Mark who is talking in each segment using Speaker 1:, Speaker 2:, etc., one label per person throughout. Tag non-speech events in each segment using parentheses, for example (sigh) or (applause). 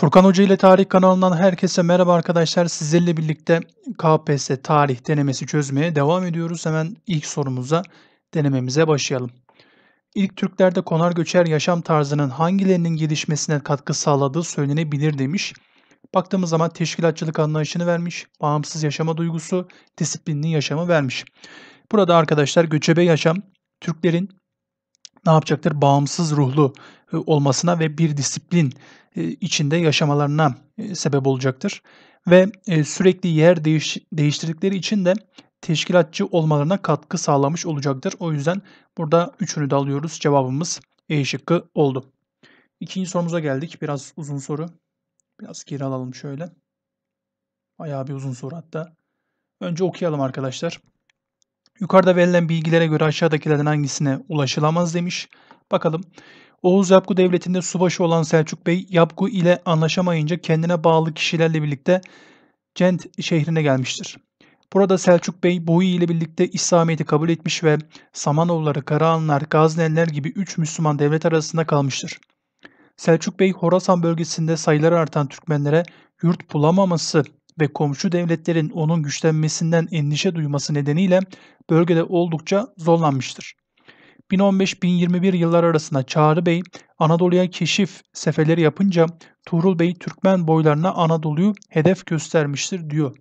Speaker 1: Furkan Hoca ile Tarih kanalından herkese merhaba arkadaşlar. Sizlerle birlikte KPSS tarih denemesi çözmeye devam ediyoruz. Hemen ilk sorumuza denememize başlayalım. İlk Türklerde konar göçer yaşam tarzının hangilerinin gelişmesine katkı sağladığı söylenebilir demiş. Baktığımız zaman teşkilatçılık anlayışını vermiş, bağımsız yaşama duygusu, disiplinli yaşamı vermiş. Burada arkadaşlar göçebe yaşam Türklerin ne yapacaktır? Bağımsız ruhlu e, olmasına ve bir disiplin e, içinde yaşamalarına e, sebep olacaktır. Ve sürekli yer değiş, değiştirdikleri için de teşkilatçı olmalarına katkı sağlamış olacaktır. O yüzden burada üçünü de alıyoruz. Cevabımız E şıkkı oldu. İkinci sorumuza geldik. Biraz uzun soru. Biraz geri alalım şöyle. Bayağı bir uzun soru hatta. Önce okuyalım arkadaşlar. Yukarıda verilen bilgilere göre aşağıdakilerden hangisine ulaşılamaz demiş. Bakalım. Oğuz Yapgu Devleti'nde subaşı olan Selçuk Bey Yapgu ile anlaşamayınca kendine bağlı kişilerle birlikte Cent şehrine gelmiştir. Burada Selçuk Bey Boyi ile birlikte İslamiyet'i kabul etmiş ve Samanoğulları, Karahanlar, Gazneliler gibi 3 Müslüman devlet arasında kalmıştır. Selçuk Bey Horasan bölgesinde sayıları artan Türkmenlere yurt bulamaması ve komşu devletlerin onun güçlenmesinden endişe duyması nedeniyle bölgede oldukça zorlanmıştır. 1015-1021 yıllar arasında Çağrı Bey Anadolu'ya keşif seferleri yapınca Tuğrul Bey Türkmen boylarına Anadolu'yu hedef göstermiştir diyor.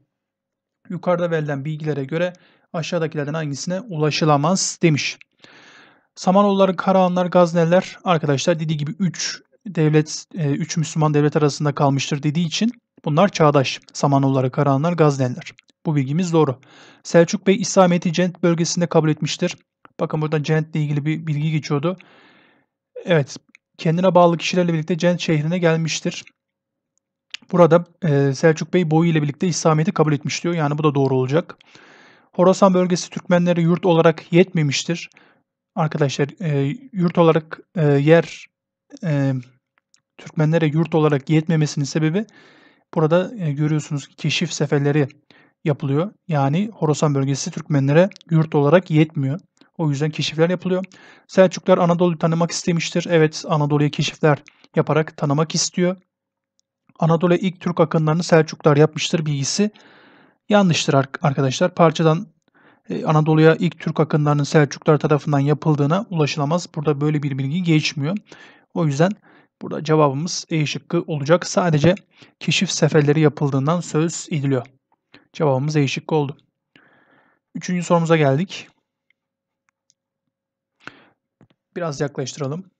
Speaker 1: Yukarıda verilen bilgilere göre aşağıdakilerden hangisine ulaşılamaz demiş. Samanoğulları, Karahanlar, Gazneler arkadaşlar dediği gibi 3 devlet, 3 e, Müslüman devlet arasında kalmıştır dediği için bunlar çağdaş. Samanoğulları, Karahanlar, Gazneliler. Bu bilgimiz doğru. Selçuk Bey İslamiyet'i Cent bölgesinde kabul etmiştir. Bakın burada cennetle ilgili bir bilgi geçiyordu. Evet, kendine bağlı kişilerle birlikte cennet şehrine gelmiştir. Burada e, Selçuk Bey boyu ile birlikte İslamiyet'i kabul etmiş diyor. Yani bu da doğru olacak. Horasan bölgesi Türkmenlere yurt olarak yetmemiştir. Arkadaşlar e, yurt olarak e, yer e, Türkmenlere yurt olarak yetmemesinin sebebi burada e, görüyorsunuz keşif seferleri yapılıyor. Yani Horasan bölgesi Türkmenlere yurt olarak yetmiyor. O yüzden keşifler yapılıyor. Selçuklar Anadolu'yu tanımak istemiştir. Evet Anadolu'ya keşifler yaparak tanımak istiyor. Anadolu'ya ilk Türk akınlarını Selçuklar yapmıştır bilgisi yanlıştır arkadaşlar. Parçadan e, Anadolu'ya ilk Türk akınlarının Selçuklar tarafından yapıldığına ulaşılamaz. Burada böyle bir bilgi geçmiyor. O yüzden burada cevabımız E şıkkı olacak. Sadece keşif seferleri yapıldığından söz ediliyor. Cevabımız E şıkkı oldu. Üçüncü sorumuza geldik. Biraz yaklaştıralım.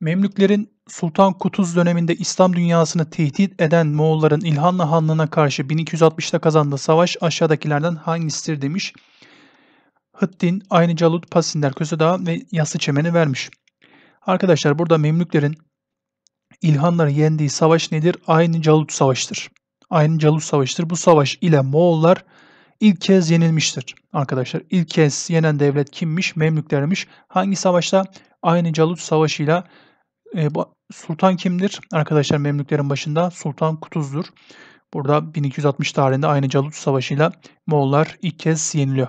Speaker 1: Memlüklerin Sultan Kutuz döneminde İslam dünyasını tehdit eden Moğolların İlhanlı Hanlığı'na karşı 1260'ta kazandığı savaş aşağıdakilerden hangisidir demiş. Hıddin, Aynı Calut, Pasinler, Kösedağ ve Yası Çemen'i vermiş. Arkadaşlar burada Memlüklerin İlhanları yendiği savaş nedir? Aynı Calut Savaşı'dır. Aynı Calut Savaşı'dır. Bu savaş ile Moğollar ilk kez yenilmiştir arkadaşlar. İlk kez yenen devlet kimmiş? Memlüklermiş. Hangi savaşta? Aynı Calut Savaşı'yla e, Sultan kimdir? Arkadaşlar Memlüklerin başında Sultan Kutuz'dur. Burada 1260 tarihinde aynı Calut Savaşı'yla Moğollar ilk kez yeniliyor.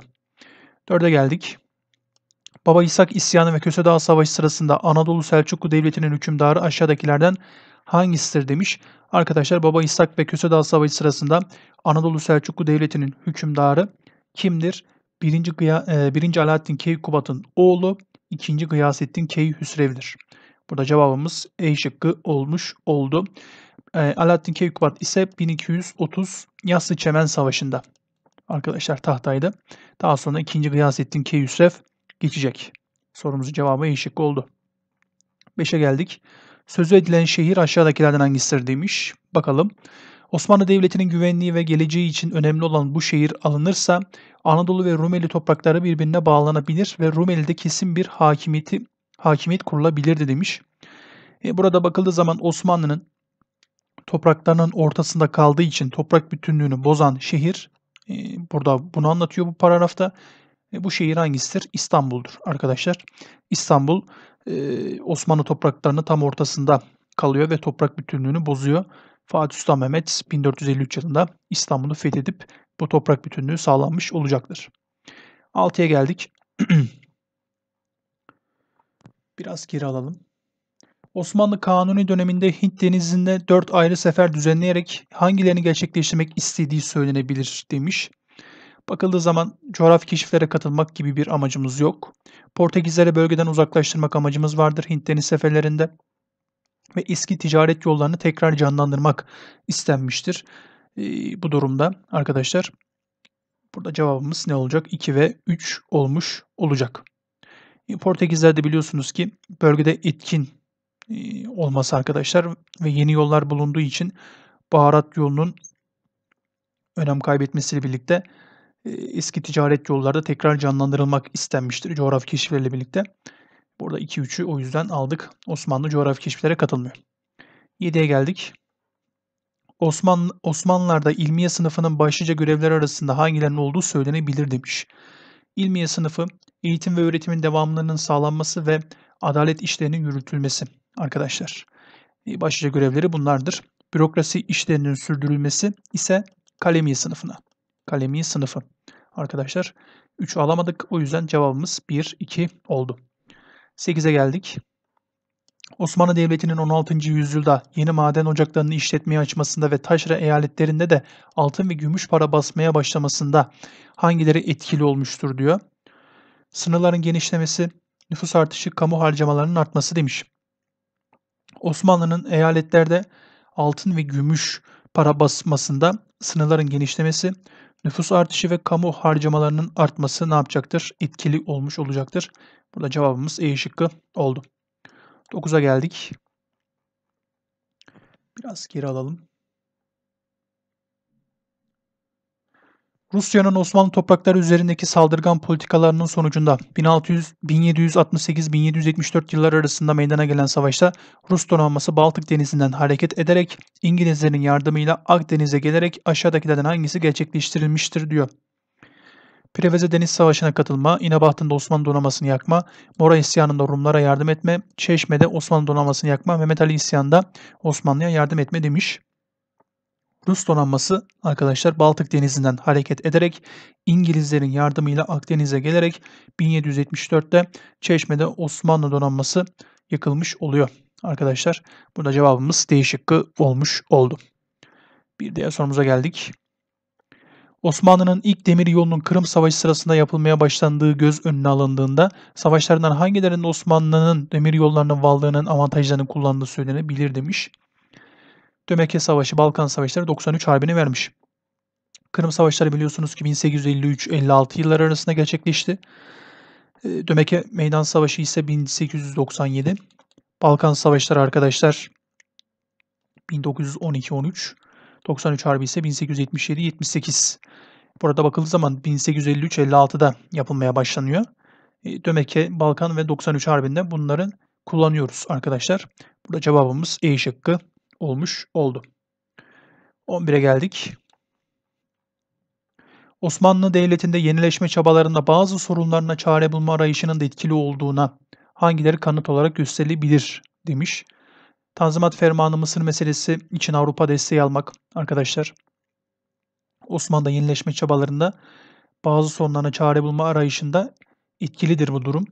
Speaker 1: Dörde geldik. Baba İshak isyanı ve Köse Dağı Savaşı sırasında Anadolu Selçuklu Devleti'nin hükümdarı aşağıdakilerden hangisidir demiş. Arkadaşlar Baba İshak ve Kösedağ Savaşı sırasında Anadolu Selçuklu Devleti'nin hükümdarı kimdir? 1. Gıya, 1. E, Alaaddin Keykubat'ın oğlu 2. Gıyasettin Key Hüsrev'dir. Burada cevabımız E şıkkı olmuş oldu. E, Alaaddin Keykubat ise 1230 Yassı Çemen Savaşı'nda arkadaşlar tahtaydı. Daha sonra 2. Gıyasettin Key Hüsrev geçecek. Sorumuzun cevabı E şıkkı oldu. 5'e geldik. Sözü edilen şehir aşağıdakilerden hangisidir demiş. Bakalım. Osmanlı Devleti'nin güvenliği ve geleceği için önemli olan bu şehir alınırsa Anadolu ve Rumeli toprakları birbirine bağlanabilir ve Rumeli'de kesin bir hakimiyeti hakimiyet kurulabilirdi demiş. E, burada bakıldığı zaman Osmanlı'nın topraklarının ortasında kaldığı için toprak bütünlüğünü bozan şehir e, burada bunu anlatıyor bu paragrafta. E, bu şehir hangisidir? İstanbul'dur arkadaşlar. İstanbul ee, Osmanlı topraklarının tam ortasında kalıyor ve toprak bütünlüğünü bozuyor. Fatih Sultan Mehmet 1453 yılında İstanbul'u fethedip bu toprak bütünlüğü sağlanmış olacaktır. 6'ya geldik. (clears throat) Biraz geri alalım. Osmanlı Kanuni döneminde Hint denizinde 4 ayrı sefer düzenleyerek hangilerini gerçekleştirmek istediği söylenebilir demiş. Bakıldığı zaman coğrafi keşiflere katılmak gibi bir amacımız yok. Portekizlere bölgeden uzaklaştırmak amacımız vardır Hint deniz seferlerinde ve eski ticaret yollarını tekrar canlandırmak istenmiştir. E, bu durumda arkadaşlar burada cevabımız ne olacak? 2 ve 3 olmuş olacak. E, Portekizler de biliyorsunuz ki bölgede etkin e, olması arkadaşlar ve yeni yollar bulunduğu için baharat yolunun önem kaybetmesiyle birlikte eski ticaret yollarda tekrar canlandırılmak istenmiştir coğrafi keşifleriyle birlikte. Burada 2-3'ü o yüzden aldık. Osmanlı coğrafi keşiflere katılmıyor. 7'ye geldik. Osman, Osmanlılar'da ilmiye sınıfının başlıca görevleri arasında hangilerinin olduğu söylenebilir demiş. İlmiye sınıfı eğitim ve öğretimin devamlılığının sağlanması ve adalet işlerinin yürütülmesi arkadaşlar. Başlıca görevleri bunlardır. Bürokrasi işlerinin sürdürülmesi ise kalemiye sınıfına kalemi sınıfı. Arkadaşlar 3'ü alamadık. O yüzden cevabımız 1, 2 oldu. 8'e geldik. Osmanlı Devleti'nin 16. yüzyılda yeni maden ocaklarını işletmeye açmasında ve taşra eyaletlerinde de altın ve gümüş para basmaya başlamasında hangileri etkili olmuştur diyor. Sınırların genişlemesi, nüfus artışı, kamu harcamalarının artması demiş. Osmanlı'nın eyaletlerde altın ve gümüş para basmasında sınırların genişlemesi, Nüfus artışı ve kamu harcamalarının artması ne yapacaktır? Etkili olmuş olacaktır. Burada cevabımız E şıkkı oldu. 9'a geldik. Biraz geri alalım. Rusya'nın Osmanlı toprakları üzerindeki saldırgan politikalarının sonucunda 1600-1768-1774 yılları arasında meydana gelen savaşta Rus donanması Baltık Denizi'nden hareket ederek İngilizlerin yardımıyla Akdeniz'e gelerek aşağıdakilerden hangisi gerçekleştirilmiştir diyor. Preveze Deniz Savaşı'na katılma, İnebahtı'nda Osmanlı donanmasını yakma, Mora isyanında Rumlara yardım etme, Çeşme'de Osmanlı donanmasını yakma, Mehmet Ali isyanında Osmanlı'ya yardım etme demiş. Rus donanması arkadaşlar Baltık Denizi'nden hareket ederek İngilizlerin yardımıyla Akdeniz'e gelerek 1774'te Çeşme'de Osmanlı donanması yakılmış oluyor. Arkadaşlar burada cevabımız D olmuş oldu. Bir diğer sorumuza geldik. Osmanlı'nın ilk demir yolunun Kırım Savaşı sırasında yapılmaya başlandığı göz önüne alındığında savaşlarından hangilerinde Osmanlı'nın demir yollarının varlığının avantajlarını kullandığı söylenebilir demiş. Dömeke Savaşı, Balkan Savaşları 93 Harbi'ni vermiş. Kırım Savaşları biliyorsunuz ki 1853-56 yıllar arasında gerçekleşti. Ee, Dömeke Meydan Savaşı ise 1897. Balkan Savaşları arkadaşlar 1912-13. 93 Harbi ise 1877-78. Burada bakıldığı zaman 1853-56'da yapılmaya başlanıyor. Ee, Dömeke, Balkan ve 93 Harbi'nde bunların kullanıyoruz arkadaşlar. Burada cevabımız E şıkkı olmuş oldu. 11'e geldik. Osmanlı Devleti'nde yenileşme çabalarında bazı sorunlarına çare bulma arayışının da etkili olduğuna hangileri kanıt olarak gösterilebilir demiş. Tanzimat Fermanı Mısır meselesi için Avrupa desteği almak arkadaşlar. Osmanlı'da yenileşme çabalarında bazı sorunlarına çare bulma arayışında etkilidir bu durum.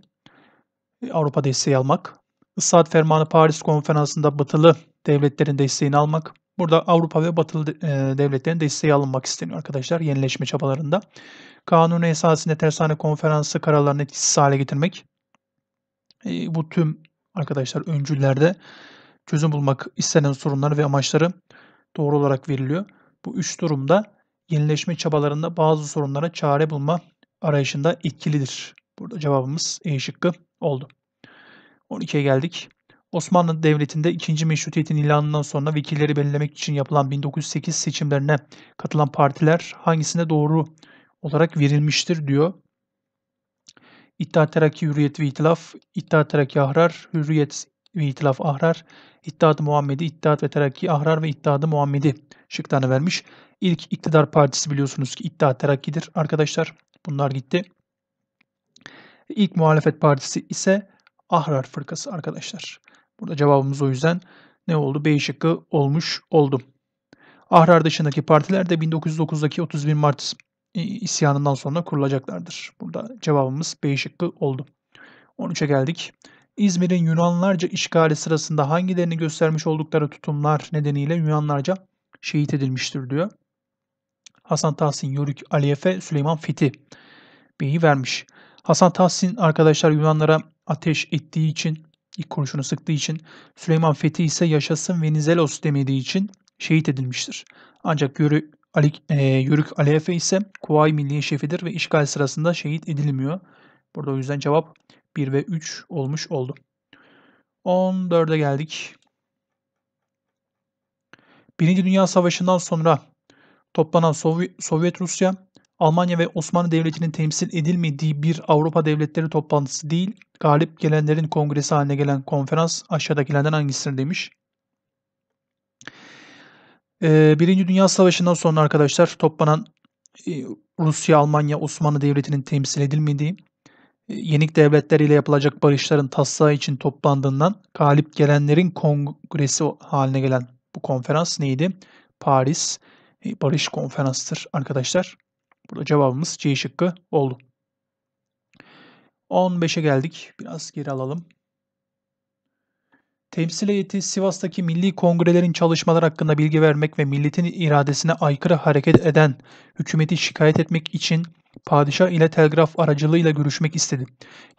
Speaker 1: Avrupa desteği almak. Issaat Fermanı Paris Konferansı'nda batılı devletlerin desteğini almak. Burada Avrupa ve batılı e, devletlerin desteği alınmak isteniyor arkadaşlar yenileşme çabalarında. Kanun esasında tersane konferansı kararlarını etkisiz hale getirmek. E, bu tüm arkadaşlar öncüllerde çözüm bulmak istenen sorunları ve amaçları doğru olarak veriliyor. Bu üç durumda yenileşme çabalarında bazı sorunlara çare bulma arayışında etkilidir. Burada cevabımız E şıkkı oldu. 12'ye geldik. Osmanlı Devleti'nde 2. Meşrutiyet'in ilanından sonra vekilleri belirlemek için yapılan 1908 seçimlerine katılan partiler hangisine doğru olarak verilmiştir diyor. İttihat Terakki Hürriyet ve İtilaf, İttihat Terakki Ahrar, Hürriyet ve İtilaf Ahrar, İttihat-ı Muhammedi, İttihat ve Terakki Ahrar ve İttihat-ı Muhammedi şıklarını vermiş. İlk iktidar partisi biliyorsunuz ki İttihat Terakki'dir arkadaşlar. Bunlar gitti. İlk muhalefet partisi ise Ahrar fırkası arkadaşlar. Burada cevabımız o yüzden ne oldu? B şıkkı olmuş oldu. Ahrar dışındaki partiler de 1909'daki 31 Mart e, isyanından sonra kurulacaklardır. Burada cevabımız B şıkkı oldu. 13'e geldik. İzmir'in Yunanlarca işgali sırasında hangilerini göstermiş oldukları tutumlar nedeniyle Yunanlarca şehit edilmiştir diyor. Hasan Tahsin Yörük Aliyefe Süleyman Fethi Bey'i vermiş. Hasan Tahsin arkadaşlar Yunanlara ateş ettiği için, ilk kurşunu sıktığı için, Süleyman Fethi ise yaşasın Venizelos demediği için şehit edilmiştir. Ancak Yörü, Ali, e, Yörük Ali Efe ise Kuvayi Milliye şefidir ve işgal sırasında şehit edilmiyor. Burada o yüzden cevap 1 ve 3 olmuş oldu. 14'e geldik. Birinci Dünya Savaşı'ndan sonra toplanan Sovyet Rusya Almanya ve Osmanlı Devleti'nin temsil edilmediği bir Avrupa Devletleri toplantısı değil, galip gelenlerin kongresi haline gelen konferans aşağıdakilerden hangisidir demiş. Ee, Birinci Dünya Savaşı'ndan sonra arkadaşlar toplanan e, Rusya, Almanya, Osmanlı Devleti'nin temsil edilmediği, e, yenik devletler ile yapılacak barışların taslağı için toplandığından galip gelenlerin kongresi haline gelen bu konferans neydi? Paris e, Barış Konferansı'dır arkadaşlar. Burada cevabımız C şıkkı oldu. 15'e geldik. Biraz geri alalım. Temsil heyeti Sivas'taki milli kongrelerin çalışmalar hakkında bilgi vermek ve milletin iradesine aykırı hareket eden hükümeti şikayet etmek için padişah ile telgraf aracılığıyla görüşmek istedi.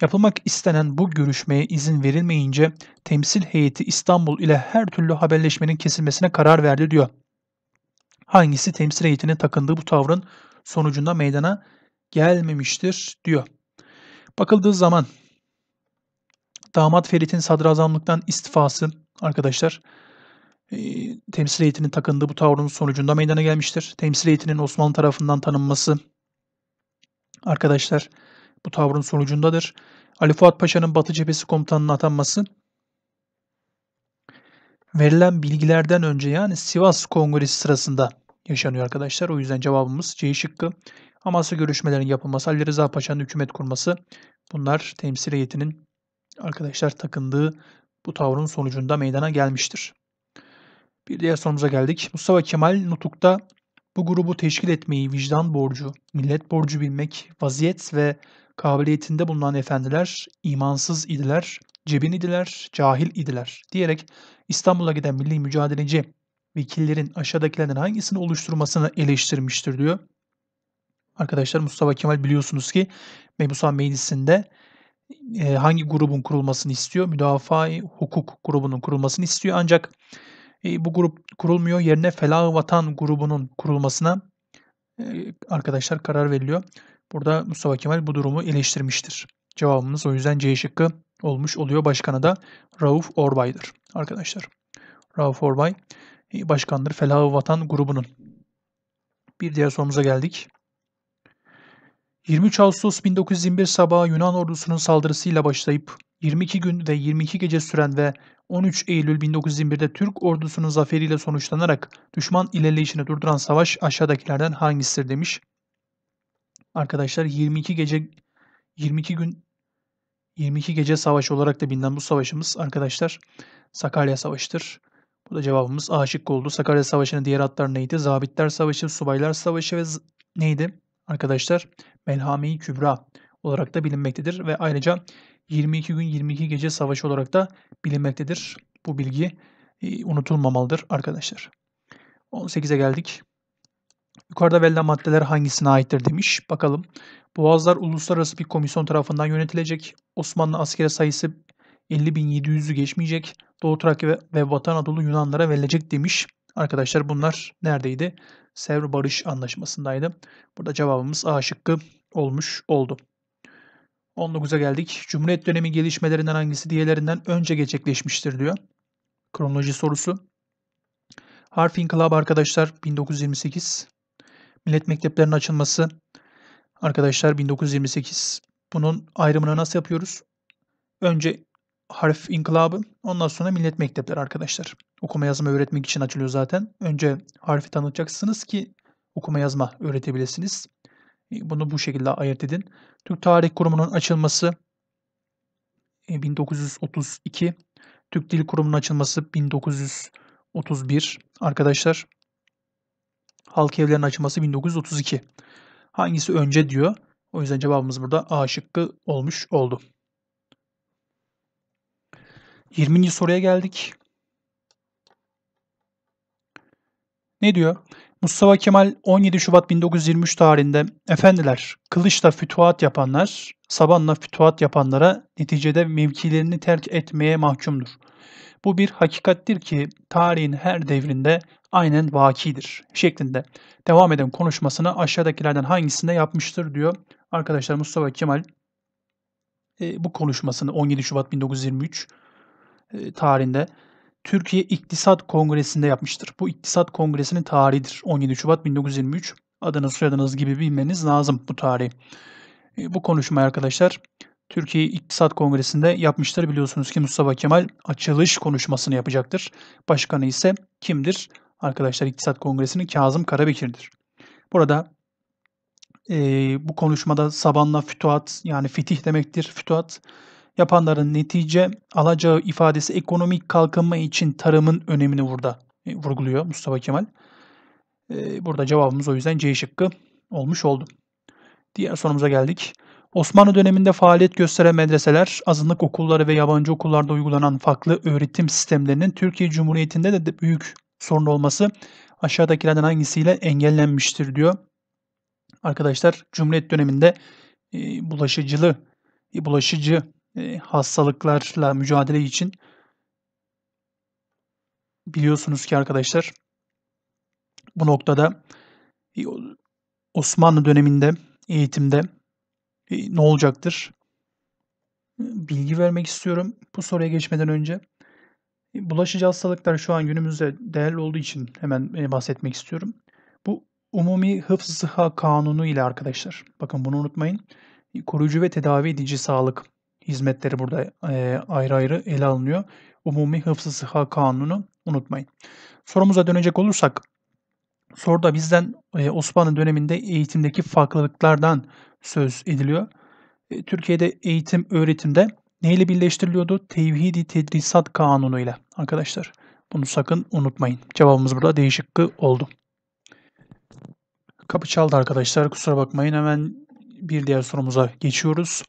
Speaker 1: Yapılmak istenen bu görüşmeye izin verilmeyince temsil heyeti İstanbul ile her türlü haberleşmenin kesilmesine karar verdi diyor. Hangisi temsil heyetinin takındığı bu tavrın sonucunda meydana gelmemiştir diyor. Bakıldığı zaman damat Ferit'in sadrazamlıktan istifası arkadaşlar e, temsil heyetinin takındığı bu tavrın sonucunda meydana gelmiştir. Temsil heyetinin Osmanlı tarafından tanınması arkadaşlar bu tavrın sonucundadır. Ali Fuat Paşa'nın Batı Cephesi komutanına atanması verilen bilgilerden önce yani Sivas Kongresi sırasında yaşanıyor arkadaşlar. O yüzden cevabımız C şıkkı. Amasya görüşmelerin yapılması, Ali Rıza Paşa'nın hükümet kurması bunlar temsil heyetinin arkadaşlar takındığı bu tavrın sonucunda meydana gelmiştir. Bir diğer sorumuza geldik. Mustafa Kemal Nutuk'ta bu grubu teşkil etmeyi vicdan borcu, millet borcu bilmek, vaziyet ve kabiliyetinde bulunan efendiler imansız idiler, cebin idiler, cahil idiler diyerek İstanbul'a giden milli mücadeleci vekillerin aşağıdakilerden hangisini oluşturmasını eleştirmiştir diyor. Arkadaşlar Mustafa Kemal biliyorsunuz ki Mebusan Meclisi'nde e, hangi grubun kurulmasını istiyor? müdafaa hukuk grubunun kurulmasını istiyor ancak e, bu grup kurulmuyor. Yerine Felah Vatan grubunun kurulmasına e, arkadaşlar karar veriliyor. Burada Mustafa Kemal bu durumu eleştirmiştir. Cevabımız o yüzden C şıkkı olmuş oluyor. Başkanı da Rauf Orbay'dır arkadaşlar. Rauf Orbay başkanları Felah-ı Vatan grubunun. Bir diğer sorumuza geldik. 23 Ağustos 1921 sabahı Yunan ordusunun saldırısıyla başlayıp 22 gün ve 22 gece süren ve 13 Eylül 1921'de Türk ordusunun zaferiyle sonuçlanarak düşman ilerleyişini durduran savaş aşağıdakilerden hangisidir demiş. Arkadaşlar 22 gece 22 gün 22 gece savaşı olarak da bilinen bu savaşımız arkadaşlar Sakarya Savaşı'dır. Bu da cevabımız A şıkkı oldu. Sakarya Savaşı'nın diğer adları neydi? Zabitler Savaşı, Subaylar Savaşı ve neydi? Arkadaşlar Melhame-i Kübra olarak da bilinmektedir ve ayrıca 22 gün 22 gece savaşı olarak da bilinmektedir. Bu bilgi e, unutulmamalıdır arkadaşlar. 18'e geldik. Yukarıda verilen maddeler hangisine aittir demiş. Bakalım. Boğazlar uluslararası bir komisyon tarafından yönetilecek. Osmanlı askeri sayısı 50.700'ü geçmeyecek. Doğu Trakya ve, ve Batı Anadolu Yunanlara verilecek demiş. Arkadaşlar bunlar neredeydi? Sevr Barış Anlaşması'ndaydı. Burada cevabımız A şıkkı olmuş oldu. 19'a geldik. Cumhuriyet dönemi gelişmelerinden hangisi diğerlerinden önce gerçekleşmiştir diyor. Kronoloji sorusu. Harf İnkılabı arkadaşlar 1928. Millet mekteplerinin açılması arkadaşlar 1928. Bunun ayrımını nasıl yapıyoruz? Önce harf inkılabı. Ondan sonra millet mektepleri arkadaşlar. Okuma yazma öğretmek için açılıyor zaten. Önce harfi tanıtacaksınız ki okuma yazma öğretebilirsiniz. E, bunu bu şekilde ayırt edin. Türk Tarih Kurumu'nun açılması 1932. E, Türk Dil Kurumu'nun açılması 1931 arkadaşlar. Halk evlerinin açılması 1932. Hangisi önce diyor. O yüzden cevabımız burada A şıkkı olmuş oldu. 20. soruya geldik. Ne diyor? Mustafa Kemal 17 Şubat 1923 tarihinde efendiler kılıçla fütuhat yapanlar, sabanla fütuhat yapanlara neticede mevkilerini terk etmeye mahkumdur. Bu bir hakikattir ki tarihin her devrinde aynen vakidir şeklinde devam eden konuşmasını aşağıdakilerden hangisinde yapmıştır diyor. Arkadaşlar Mustafa Kemal e, bu konuşmasını 17 Şubat 1923 e, tarihinde Türkiye İktisat Kongresi'nde yapmıştır. Bu İktisat Kongresi'nin tarihidir. 17 Şubat 1923. Adınız soyadınız gibi bilmeniz lazım bu tarihi. E, bu konuşmayı arkadaşlar Türkiye İktisat Kongresi'nde yapmıştır. Biliyorsunuz ki Mustafa Kemal açılış konuşmasını yapacaktır. Başkanı ise kimdir? Arkadaşlar İktisat Kongresi'nin Kazım Karabekir'dir. Burada e, bu konuşmada Sabanla Fütuhat yani fitih demektir. Fütuhat yapanların netice alacağı ifadesi ekonomik kalkınma için tarımın önemini burada e, vurguluyor Mustafa Kemal. E, burada cevabımız o yüzden C şıkkı olmuş oldu. Diğer sorumuza geldik. Osmanlı döneminde faaliyet gösteren medreseler, azınlık okulları ve yabancı okullarda uygulanan farklı öğretim sistemlerinin Türkiye Cumhuriyeti'nde de büyük sorun olması aşağıdakilerden hangisiyle engellenmiştir diyor. Arkadaşlar Cumhuriyet döneminde e, bulaşıcılı, bulaşıcı ee, hastalıklarla mücadele için biliyorsunuz ki arkadaşlar bu noktada e, Osmanlı döneminde eğitimde e, ne olacaktır? Ee, bilgi vermek istiyorum bu soruya geçmeden önce. E, bulaşıcı hastalıklar şu an günümüzde değerli olduğu için hemen bahsetmek istiyorum. Bu Umumi Hıfz Sıha Kanunu ile arkadaşlar. Bakın bunu unutmayın. Koruyucu ve tedavi edici sağlık hizmetleri burada e, ayrı ayrı ele alınıyor. Umumi Hıfzı Sıha Kanunu unutmayın. Sorumuza dönecek olursak soruda bizden e, Osmanlı döneminde eğitimdeki farklılıklardan söz ediliyor. E, Türkiye'de eğitim öğretimde neyle birleştiriliyordu? Tevhidi Tedrisat Kanunu ile arkadaşlar. Bunu sakın unutmayın. Cevabımız burada değişik oldu. Kapı çaldı arkadaşlar. Kusura bakmayın. Hemen bir diğer sorumuza geçiyoruz.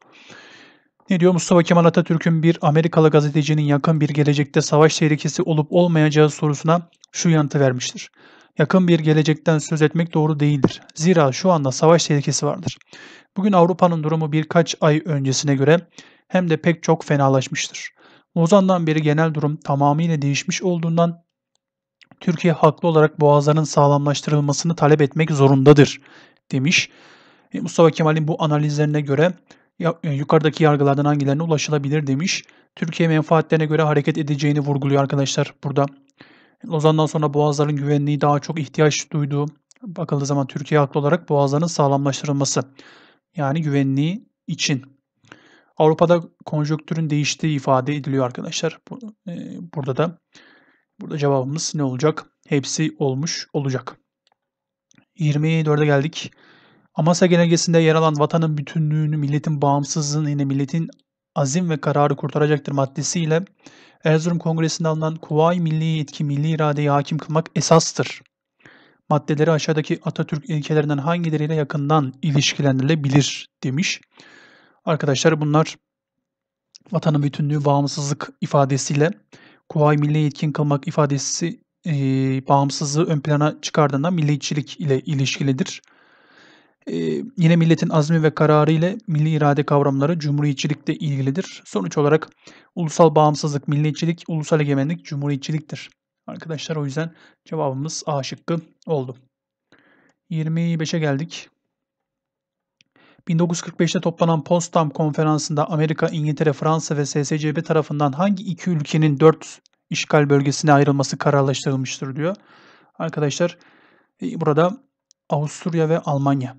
Speaker 1: Ne diyor? Mustafa Kemal Atatürk'ün bir Amerikalı gazetecinin yakın bir gelecekte savaş tehlikesi olup olmayacağı sorusuna şu yanıtı vermiştir. Yakın bir gelecekten söz etmek doğru değildir. Zira şu anda savaş tehlikesi vardır. Bugün Avrupa'nın durumu birkaç ay öncesine göre hem de pek çok fenalaşmıştır. Lozan'dan beri genel durum tamamıyla değişmiş olduğundan Türkiye haklı olarak boğazların sağlamlaştırılmasını talep etmek zorundadır demiş. E, Mustafa Kemal'in bu analizlerine göre e, yukarıdaki yargılardan hangilerine ulaşılabilir demiş. Türkiye menfaatlerine göre hareket edeceğini vurguluyor arkadaşlar burada. Lozan'dan sonra boğazların güvenliği daha çok ihtiyaç duyduğu bakıldığı zaman Türkiye haklı olarak boğazların sağlamlaştırılması yani güvenliği için. Avrupa'da konjonktürün değiştiği ifade ediliyor arkadaşlar. E, burada da burada cevabımız ne olacak? Hepsi olmuş olacak. 24'e geldik. Amasya Genelgesi'nde yer alan vatanın bütünlüğünü, milletin bağımsızlığını yine milletin azim ve kararı kurtaracaktır maddesiyle Erzurum Kongresi'nde alınan Kuvayi Milli Yetki Milli iradeyi hakim kılmak esastır. Maddeleri aşağıdaki Atatürk ilkelerinden hangileriyle yakından ilişkilendirilebilir demiş. Arkadaşlar bunlar vatanın bütünlüğü bağımsızlık ifadesiyle Kuvayi Milli Yetkin kılmak ifadesi e, bağımsızlığı ön plana çıkardığından milliyetçilik ile ilişkilidir. Ee, yine milletin azmi ve kararı ile milli irade kavramları cumhuriyetçilikle ilgilidir. Sonuç olarak ulusal bağımsızlık, milliyetçilik, ulusal egemenlik, cumhuriyetçiliktir. Arkadaşlar o yüzden cevabımız A şıkkı oldu. 25'e geldik. 1945'te toplanan Potsdam Konferansı'nda Amerika, İngiltere, Fransa ve SSCB tarafından hangi iki ülkenin dört işgal bölgesine ayrılması kararlaştırılmıştır diyor. Arkadaşlar e, burada Avusturya ve Almanya.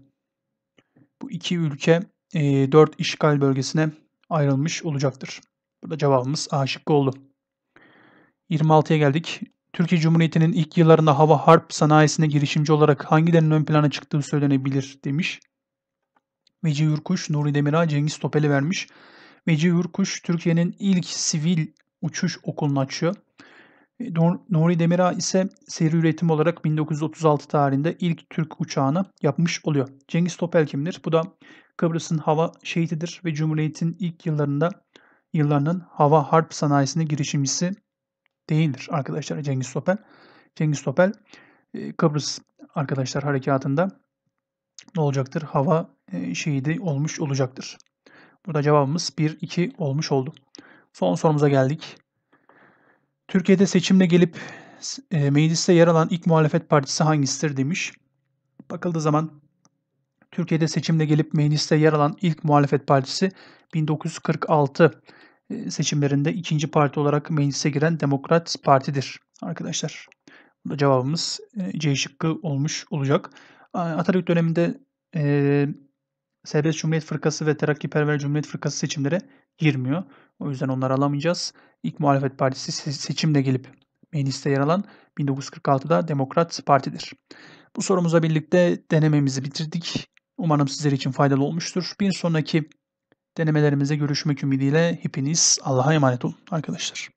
Speaker 1: Bu iki ülke e, 4 işgal bölgesine ayrılmış olacaktır. Burada cevabımız A şıkkı oldu. 26'ya geldik. Türkiye Cumhuriyeti'nin ilk yıllarında hava harp sanayisine girişimci olarak hangilerinin ön plana çıktığı söylenebilir demiş. Veci Yurkuş, Nuri Demirağ, Cengiz Topel'i vermiş. Veci Yurkuş Türkiye'nin ilk sivil uçuş okulunu açıyor. E, Nuri Demirağ ise seri üretim olarak 1936 tarihinde ilk Türk uçağını yapmış oluyor. Cengiz Topel kimdir? Bu da Kıbrıs'ın hava şehididir ve Cumhuriyet'in ilk yıllarında yıllarının hava harp sanayisine girişimcisi değildir arkadaşlar Cengiz Topel. Cengiz Topel e, Kıbrıs arkadaşlar harekatında ne olacaktır? Hava e, şehidi olmuş olacaktır. Burada cevabımız 1-2 olmuş oldu. Son sorumuza geldik. Türkiye'de seçimle gelip e, mecliste yer alan ilk muhalefet partisi hangisidir demiş. Bakıldığı zaman Türkiye'de seçimle gelip mecliste yer alan ilk muhalefet partisi 1946 e, seçimlerinde ikinci parti olarak meclise giren Demokrat Parti'dir arkadaşlar. Bu da cevabımız e, C şıkkı olmuş olacak. Atatürk döneminde e, Serbest Cumhuriyet Fırkası ve Terakki Perver Cumhuriyet Fırkası seçimleri girmiyor. O yüzden onları alamayacağız. İlk muhalefet partisi seçimde gelip mecliste yer alan 1946'da Demokrat Parti'dir. Bu sorumuza birlikte denememizi bitirdik. Umarım sizler için faydalı olmuştur. Bir sonraki denemelerimize görüşmek ümidiyle hepiniz Allah'a emanet olun arkadaşlar.